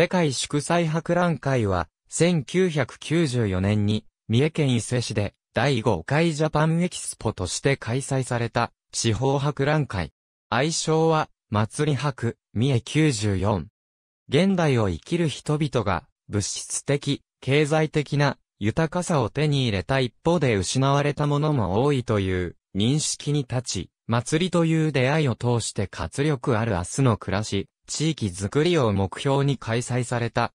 世界祝祭博覧会は、1994年に、三重県伊勢市で、第5回ジャパンエキスポとして開催された、地方博覧会。愛称は、祭り博、三重94。現代を生きる人々が、物質的、経済的な、豊かさを手に入れた一方で失われたものも多いという、認識に立ち、祭りという出会いを通して活力ある明日の暮らし、地域づくりを目標に開催された。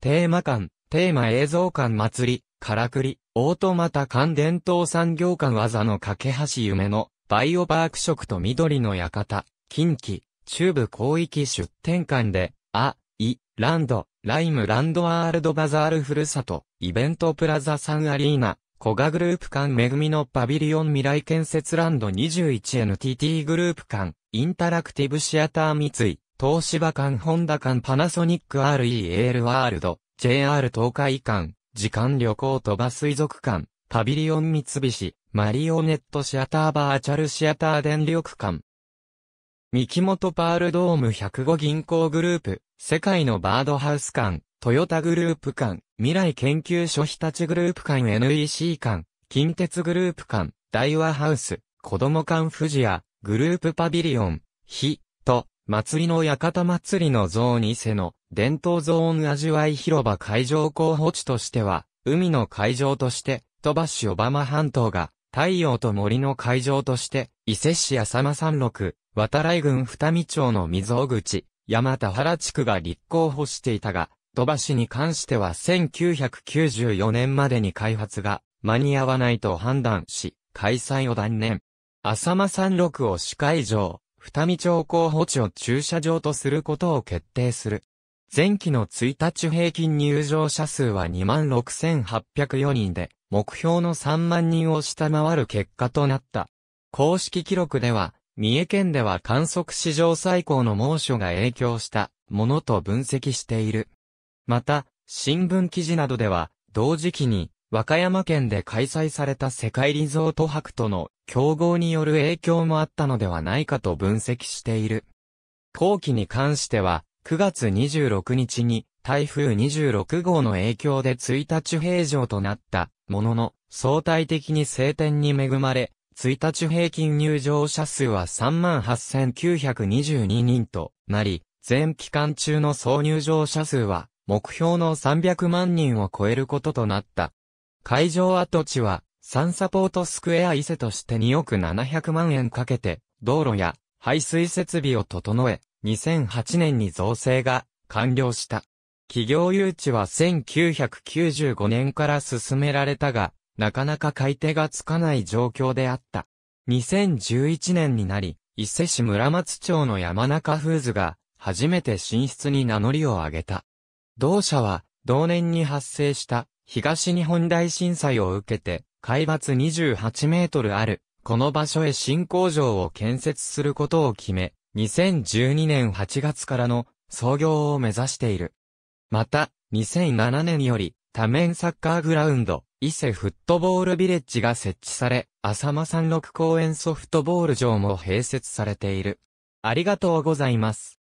テーマ館、テーマ映像館祭り、からくり、オートマタ館伝統産業館技の架け橋夢の、バイオパーク食と緑の館、近畿、中部広域出展館で、あ、い、ランド、ライムランドワールドバザールふるさと、イベントプラザサンアリーナ、コガグループ館めぐみのパビリオン未来建設ランド 21NTT グループ館、インタラクティブシアター三井、東芝間ホンダ間パナソニック REL ワールド、JR 東海間、時間旅行鳥羽水族館、パビリオン三菱、マリオネットシアターバーチャルシアター電力館。三木本パールドーム105銀行グループ、世界のバードハウス館、トヨタグループ館、未来研究所日立グループ館 NEC 館、近鉄グループ館、大和ハウス、子供館富士屋、グループパビリオン、ッと、祭りの館祭りの像に勢の伝統ゾーン味わい広場会場候補地としては、海の会場として、鳥羽市小浜半島が、太陽と森の会場として、伊勢市浅間山麓、渡来郡二見町の溝口、山田原地区が立候補していたが、鳥羽市に関しては1994年までに開発が間に合わないと判断し、開催を断念。浅間山麓を市会場、二見町候補地を駐車場とすることを決定する。前期の1日平均入場者数は26,804人で、目標の3万人を下回る結果となった。公式記録では、三重県では観測史上最高の猛暑が影響したものと分析している。また、新聞記事などでは、同時期に和歌山県で開催された世界リゾート博との競合による影響もあったのではないかと分析している。後期に関しては、9月26日に台風26号の影響で1日平常となったものの、相対的に晴天に恵まれ、1日平均入場者数は38,922人となり、全期間中の総入場者数は目標の300万人を超えることとなった。会場跡地は、サンサポートスクエア伊勢として2億700万円かけて、道路や排水設備を整え、2008年に造成が完了した。企業誘致は1995年から進められたが、なかなか買い手がつかない状況であった。2011年になり、伊勢市村松町の山中フーズが、初めて進出に名乗りを上げた。同社は、同年に発生した東日本大震災を受けて、海抜28メートルある、この場所へ新工場を建設することを決め、2012年8月からの創業を目指している。また、2007年より、多面サッカーグラウンド、伊勢フットボールビレッジが設置され、浅間山麓公園ソフトボール場も併設されている。ありがとうございます。